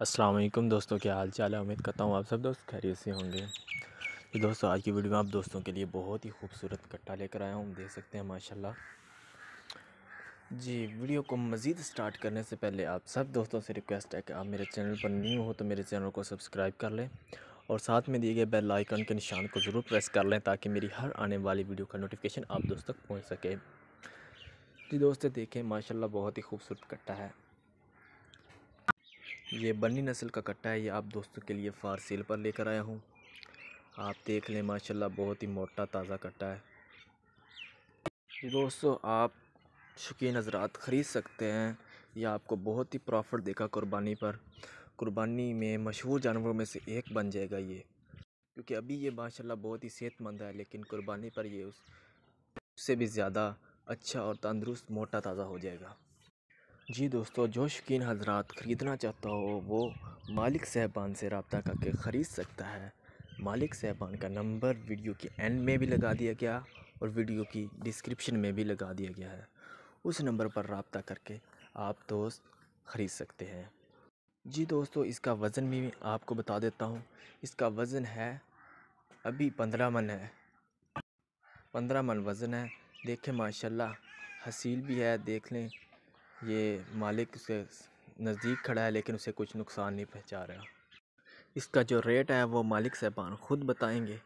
अस्सलाम वालेकुम दोस्तों क्या हाल चाल है उम्मीद करता हूँ आप सब दोस्त खैरियत से होंगे तो दोस्तों आज की वीडियो में आप दोस्तों के लिए बहुत ही खूबसूरत कट्टा लेकर आया हूँ देख सकते हैं माशाल्लाह जी वीडियो को मज़ीद स्टार्ट करने से पहले आप सब दोस्तों से रिक्वेस्ट है कि आप मेरे चैनल पर न्यू हो तो मेरे चैनल को सब्सक्राइब कर लें और साथ में दिए गए बेल आइकन के निशान को ज़रूर प्रेस कर लें ताकि मेरी हर आने वाली वीडियो का नोटिफिकेशन आप दोस्तों तक पहुँच सके जी दोस्तों देखें माशाला बहुत ही खूबसूरत कट्टा है ये बन्नी नस्ल का कट्टा है ये आप दोस्तों के लिए फार सेल पर लेकर आया हूँ आप देख लें माशाल्लाह बहुत ही मोटा ताज़ा कट्टा है दोस्तों आप शौकीन हजरात ख़रीद सकते हैं यह आपको बहुत ही प्रॉफिट देगा कुर्बानी पर कुर्बानी में मशहूर जानवरों में से एक बन जाएगा ये क्योंकि अभी ये माशाल्लाह बहुत ही सेहतमंद है लेकिन कुर्बानी पर ये उस उससे भी ज़्यादा अच्छा और तंदुरुस्त मोटा ताज़ा हो जाएगा जी दोस्तों जो शौकीन हजरात ख़रीदना चाहता हो वो मालिक साहबान से रबता करके ख़रीद सकता है मालिक साहबान का नंबर वीडियो के एंड में भी लगा दिया गया और वीडियो की डिस्क्रिप्शन में भी लगा दिया गया है उस नंबर पर रबता करके आप दोस्त ख़रीद सकते हैं जी दोस्तों इसका वज़न भी मैं आपको बता देता हूँ इसका वज़न है अभी पंद्रह मन है पंद्रह मन वज़न है देखें माशाल्लाह हसील भी है देख लें ये मालिक उसके नज़दीक खड़ा है लेकिन उसे कुछ नुकसान नहीं पहुँचा रहा इसका जो रेट है वो मालिक साहबान ख़ुद बताएंगे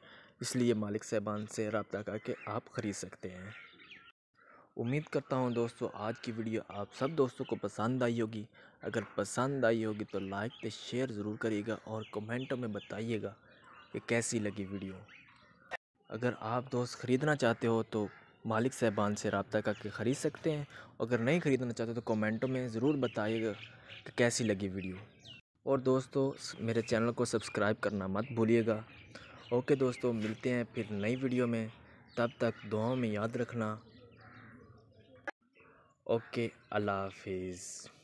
इसलिए मालिक साहबान से रबता करके आप ख़रीद सकते हैं उम्मीद करता हूँ दोस्तों आज की वीडियो आप सब दोस्तों को पसंद आई होगी अगर पसंद आई होगी तो लाइक तो शेयर ज़रूर करिएगा और कमेंटों में बताइएगा कि कैसी लगी वीडियो अगर आप दोस्त ख़रीदना चाहते हो तो मालिक साहबान से रबता करके ख़रीद सकते हैं अगर नहीं ख़रीदना चाहते तो कमेंटों में ज़रूर बताइएगा कि कैसी लगी वीडियो और दोस्तों मेरे चैनल को सब्सक्राइब करना मत भूलिएगा ओके दोस्तों मिलते हैं फिर नई वीडियो में तब तक दुआओं में याद रखना ओके अल्लाह हाफिज़